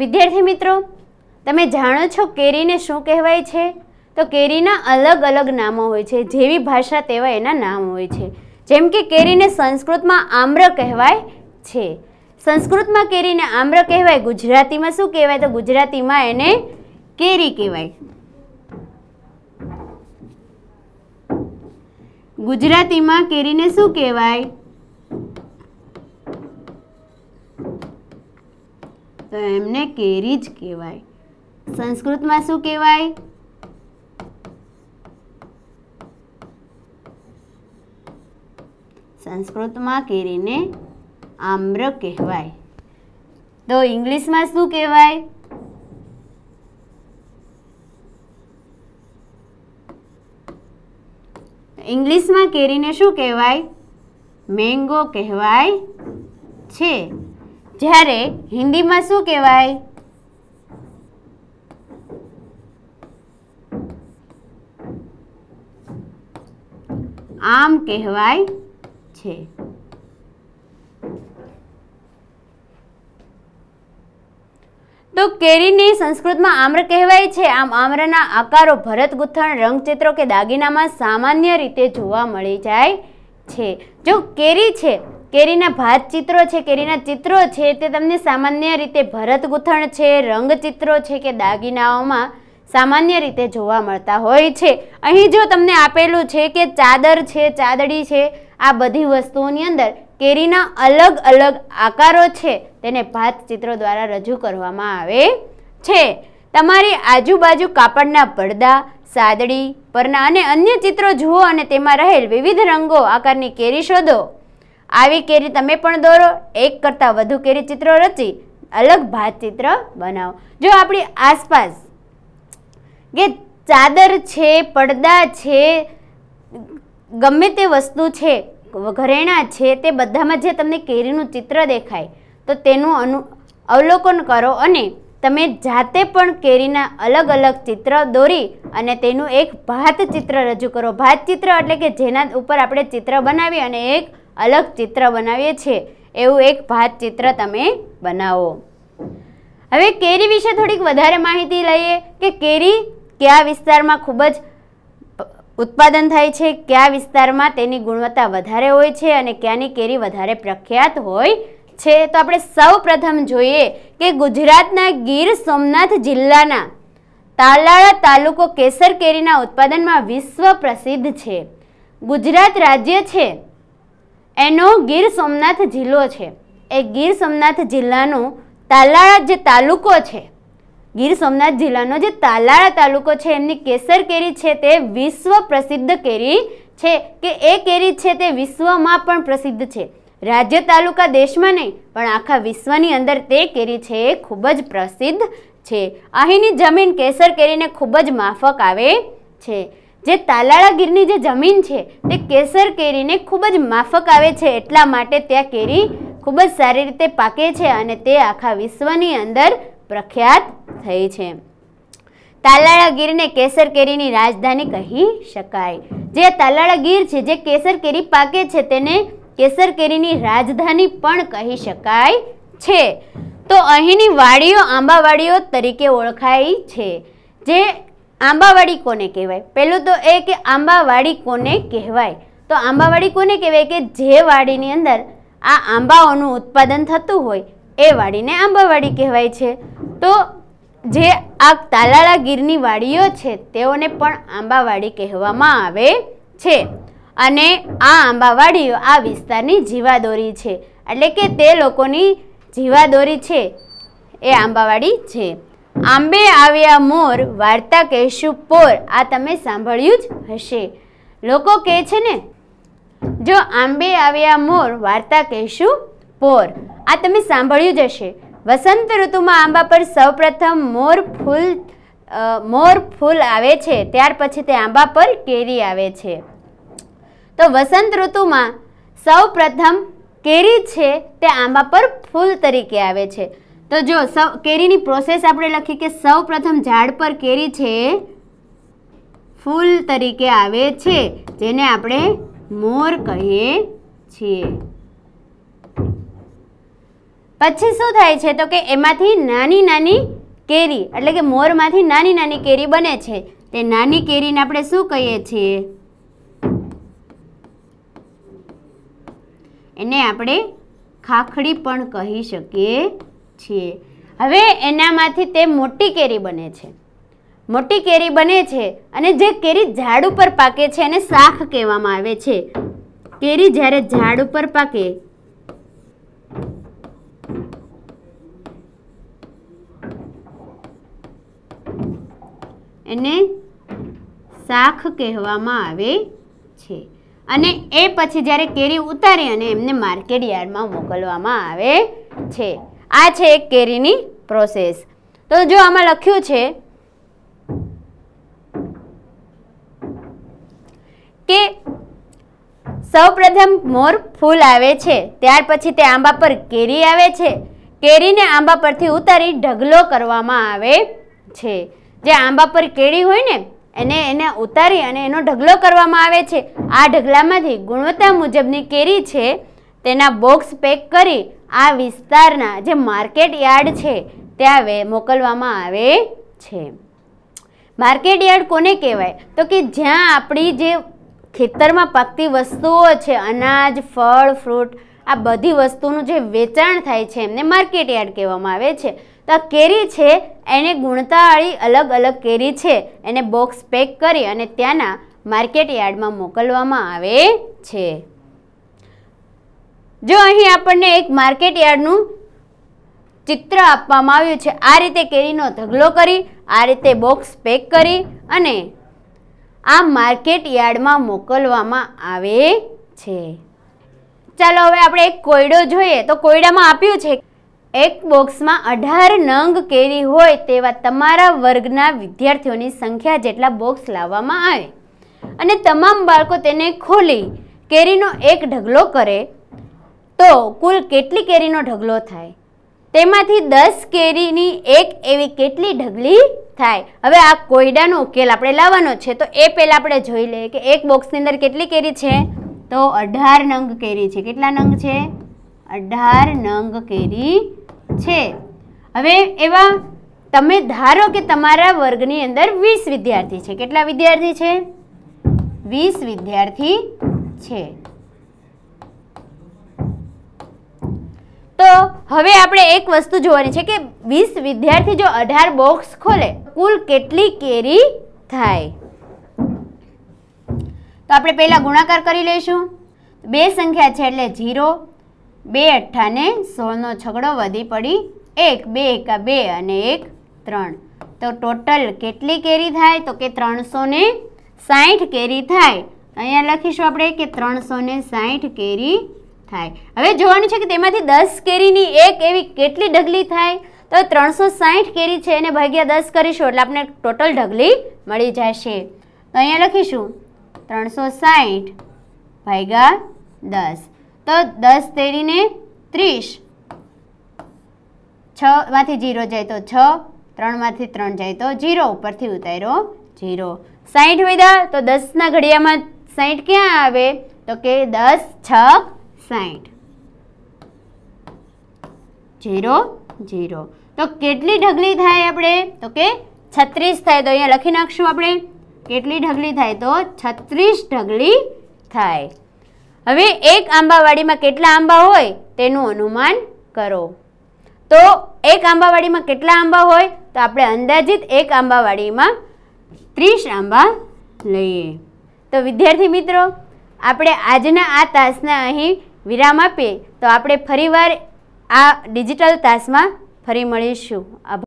વિદ્યાર્થી મિત્રો તમે જાણો છો કેરીને શું કહેવાય છે તો કેરીના અલગ અલગ નામો હોય છે જેવી ભાષા તેવા એના નામ હોય છે જેમ કે કેરીને સંસ્કૃતમાં આમ્ર કહેવાય છે સંસ્કૃતમાં કેરીને આમ્ર કહેવાય ગુજરાતીમાં શું કહેવાય તો ગુજરાતીમાં એને કેરી કહેવાય ગુજરાતીમાં કેરીને શું કહેવાય તો એમને કેરી જ કહેવાય સંસ્કૃતમાં શું કહેવાય સંસ્કૃતમાં કેરીને આમ્ર કહેવાય તો ઇંગ્લિશમાં શું કહેવાય ઇંગ્લિશમાં કેરીને શું કહેવાય મેંગો કહેવાય છે જ્યારે હિન્દીમાં શું કહેવાય આમ કહેવાય છે તો કેરીની સંસ્કૃતમાં આમ્ર કહેવાય છે આમ આમ્રના આકારો ભરત ગૂંથણ રંગચિત્રો કે દાગીનામાં સામાન્ય રીતે જોવા મળી જાય છે જો કેરી છે કેરીના ભાત ચિત્રો છે કેરીના ચિત્રો છે તે તમને સામાન્ય રીતે ભરત ગૂંથણ છે રંગ ચિત્રો છે કે દાગીનાઓમાં સામાન્ય રીતે જોવા મળતા હોય છે અહીં જો તમને આપેલું છે કે ચાદર છે ચાદડી છે આ બધી વસ્તુઓની અંદર કેરીના અલગ અલગ આકારો છે તેને ભાત ચિત્રો દ્વારા રજૂ કરવામાં આવે છે તમારી આજુબાજુ કાપડના પડદા સાદડી પરના અને અન્ય ચિત્રો જુઓ અને તેમાં રહેલ વિવિધ રંગો આકારની કેરી શોધો આવી કેરી તમે પણ દોરો એક કરતાં વધુ કેરી ચિત્રો રચી અલગ ભાત ચિત્ર બનાવો જો આપણી આસપાસ કે ચાદર છે પડદા છે ગમે તે વસ્તુ છે ઘરેણાં છે તે બધામાં જે તમને કેરીનું ચિત્ર દેખાય તો તેનું અનુ અવલોકન કરો અને તમે જાતે પણ કેરીના અલગ અલગ ચિત્ર દોરી અને તેનું એક ભાત ચિત્ર રજૂ કરો ભાત ચિત્ર એટલે કે જેના ઉપર આપણે ચિત્ર બનાવીએ અને એક અલગ ચિત્ર બનાવીએ છીએ એવું એક ભાત ચિત્ર તમે બનાવો હવે કેરી વિશે થોડીક વધારે માહિતી લઈએ કે કેરી કયા વિસ્તારમાં ખૂબ જ ઉત્પાદન થાય છે કયા વિસ્તારમાં તેની ગુણવત્તા વધારે હોય છે અને ક્યાંની કેરી વધારે પ્રખ્યાત હોય છે તો આપણે સૌ પ્રથમ જોઈએ કે ગુજરાતના ગીર સોમનાથ જિલ્લાના તાલાળા તાલુકો કેસર કેરીના ઉત્પાદનમાં વિશ્વ પ્રસિદ્ધ છે ગુજરાત રાજ્ય છે એનો ગીર સોમનાથ જિલ્લો છે એ ગીર સોમનાથ જિલ્લાનો તાલાળા જે તાલુકો છે ગીર સોમનાથ જિલ્લાનો જે તાલાળા તાલુકો છે એમની કેસર કેરી છે તે વિશ્વ પ્રસિદ્ધ કેરી છે કે એ કેરી છે તે વિશ્વમાં પણ પ્રસિદ્ધ છે રાજ્ય તાલુકા દેશમાં નહીં પણ આખા વિશ્વની અંદર તે કેરી છે એ ખૂબ જ પ્રસિદ્ધ છે અહીંની જમીન કેસર કેરીને ખૂબ જ માફક આવે છે જે તાલાળા ગીરની જે જમીન છે તે કેસર કેરીને ખૂબ જ માફક આવે છે એટલા માટે ત્યાં કેરી ખૂબ જ સારી રીતે પાકે છે અને તે આખા વિશ્વની અંદર પ્રખ્યાત થઈ છે તાલાળા ગીરને કેસર કેરીની રાજધાની કહી શકાય જે તાલાળા ગીર છે જે કેસર કેરી પાકે છે તેને કેસર કેરીની રાજધાની પણ કહી શકાય છે તો અહીંની વાડીઓ આંબાવાડીઓ તરીકે ઓળખાય છે જે આંબાવાડી કોને કહેવાય પહેલું તો એ કે આંબાવાડી કોને કહેવાય તો આંબાવાડી કોને કહેવાય કે જે વાડીની અંદર આ આંબાઓનું ઉત્પાદન થતું હોય એ વાડીને આંબાવાડી કહેવાય છે તો જે આ તાલાળા ગીરની વાડીઓ છે તેઓને પણ આંબાવાડી કહેવામાં આવે છે અને આ આંબાવાડીઓ આ વિસ્તારની જીવાદોરી છે એટલે કે તે લોકોની જીવાદોરી છે એ આંબાવાડી છે આંબે આવ્યા મોર વાર્તા કહેશું પોર આ તમે સાંભળ્યું જ હશે લોકો કહે છે ને જો આંબે આવ્યા મોર વાર્તા કહેશું પોર આ તમે સાંભળ્યું જ હશે વસંત ઋતુમાં આંબા પર સૌપ્રથમ મોર ફૂલ મોર ફૂલ આવે છે ત્યાર પછી તે આંબા પર કેરી આવે છે તો વસંત ઋતુમાં સૌ પ્રથમ કેરી છે તે આંબા પર ફૂલ તરીકે આવે છે તો જો સૌ કેરીની પ્રોસેસ આપણે લખી કે સૌ પ્રથમ ઝાડ પર કેરી છે ફૂલ તરીકે આવે છે જેને આપણે મોર કહીએ છીએ પછી શું થાય છે તો કે એમાંથી નાની નાની કેરી એટલે કે મોરમાંથી નાની નાની કેરી બને છે તે નાની કેરીને આપણે શું કહીએ છીએ એને આપણે ખાખડી પણ કહી શકીએ છીએ હવે એનામાંથી તે મોટી કેરી બને છે મોટી કેરી બને છે અને જે કેરી ઝાડ ઉપર પાકે છે એને શાખ કહેવામાં આવે છે કેરી જ્યારે ઝાડ ઉપર પાકે એને શાખ કહેવામાં આવે છે અને એ પછી જ્યારે કેરી ઉતારી અને એમને માર્કેટ યાર્ડમાં મોકલવામાં આવે છે આ છે એક કેરીની પ્રોસેસ તો જો આમાં લખ્યું છે કે સૌપ્રથમ મોર ફૂલ આવે છે ત્યાર પછી તે આંબા પર કેરી આવે છે કેરીને આંબા પરથી ઉતારી ઢગલો કરવામાં આવે છે જે આંબા પર કેરી હોય ને એને એને ઉતારી અને એનો ઢગલો કરવામાં આવે છે આ ઢગલામાંથી ગુણવત્તા મુજબની કેરી છે તેના બોક્સ પેક કરી આ વિસ્તારના જે માર્કેટ યાર્ડ છે ત્યાં મોકલવામાં આવે છે માર્કેટ યાર્ડ કોને કહેવાય તો કે જ્યાં આપણી જે ખેતરમાં પાકતી વસ્તુઓ છે અનાજ ફળ ફ્રૂટ આ બધી વસ્તુનું જે વેચાણ થાય છે એમને માર્કેટ યાર્ડ કહેવામાં આવે છે તો આ કેરી છે એને ગુણતાવાળી અલગ અલગ કેરી છે એને બોક્સ પેક કરી અને ત્યાંના માર્કેટ યાર્ડમાં મોકલવામાં આવે છે જો અહીં આપણને એક માર્કેટ યાર્ડનું ચિત્ર આપવામાં આવ્યું છે આ રીતે કેરીનો ઢગલો કરી આ રીતે બોક્સ પેક કરી અને આ માર્કેટ યાર્ડમાં મોકલવામાં આવે છે ચાલો હવે આપણે એક કોયડો જોઈએ તો કોયડામાં આપ્યું છે એક બોક્સમાં અઢાર નંગ કેરી હોય તેવા તમારા વર્ગના વિદ્યાર્થીઓની સંખ્યા જેટલા બોક્સ લાવવામાં આવે અને તમામ બાળકો તેને ખોલી કેરીનો એક ઢગલો કરે તો કુલ કેટલી કેરીનો ઢગલો થાય તેમાંથી દસ કેરીની એક એવી કેટલી ઢગલી થાય હવે આ કોયડાનો ઉકેલ આપણે લાવવાનો છે તો એ પહેલાં આપણે જોઈ લઈએ કે એક બોક્સની અંદર કેટલી કેરી છે તો અઢાર નંગ કેરી છે કેટલા નંગ છે અઢાર નંગ કેરી છે હવે એવા તમે ધારો કે તમારા વર્ગની અંદર વીસ વિદ્યાર્થી છે કેટલા વિદ્યાર્થી છે વીસ વિદ્યાર્થી છે તો હવે આપણે એક વસ્તુ જોવાની છે કે વીસ વિદ્યાર્થી જો અઢાર બોક્સ ખોલે કુલ કેટલી કેરી થાય તો આપણે પહેલાં ગુણાકાર કરી લઈશું બે સંખ્યા છે એટલે ઝીરો બે અઠ્ઠાને સોળનો છગડો વધી પડી એક બે એકા બે અને એક ત્રણ તો ટોટલ કેટલી કેરી થાય તો કે ત્રણસો ને સાઠ કેરી થાય અહીંયા લખીશું આપણે કે ત્રણસો ને સાઠ કેરી થાય હવે જોવાનું છે કે તેમાંથી દસ કેરીની એક એવી કેટલી ઢગલી થાય તો ત્રણસો સાઠ કેરી છે એને ભાગ્યા દસ કરીશું એટલે આપણે ટોટલ ઢગલી મળી જશે તો અહીંયા લખીશું ત્રણસો સાઠ ભાગ્યા દસ તો દસ તેરીને ત્રીસ છમાંથી જીરો જાય તો છ ત્રણમાંથી ત્રણ જાય તો જીરો ઉપરથી ઉતાર્યો જીરો સાઠ વિધા તો દસના ઘડિયામાં સાઠ ક્યાં આવે તો કે દસ છ સાઠ જીરો જીરો તો કેટલી ઢગલી થાય આપણે તો કે છત્રીસ થાય તો અહીંયા લખી નાખશું આપણે કેટલી ઢગલી થાય તો છત્રીસ ઢગલી થાય હવે એક આંબાવાડીમાં કેટલા આંબા હોય તેનું અનુમાન કરો તો એક આંબાવાડીમાં કેટલા આંબા હોય તો આપણે અંદાજિત એક આંબાવાડીમાં ત્રીસ આંબા લઈએ તો વિદ્યાર્થી મિત્રો આપણે આજના આ તાસને અહીં વિરામ આપીએ તો આપણે ફરીવાર આ ડિજિટલ તાસમાં ફરી મળીશું આભાર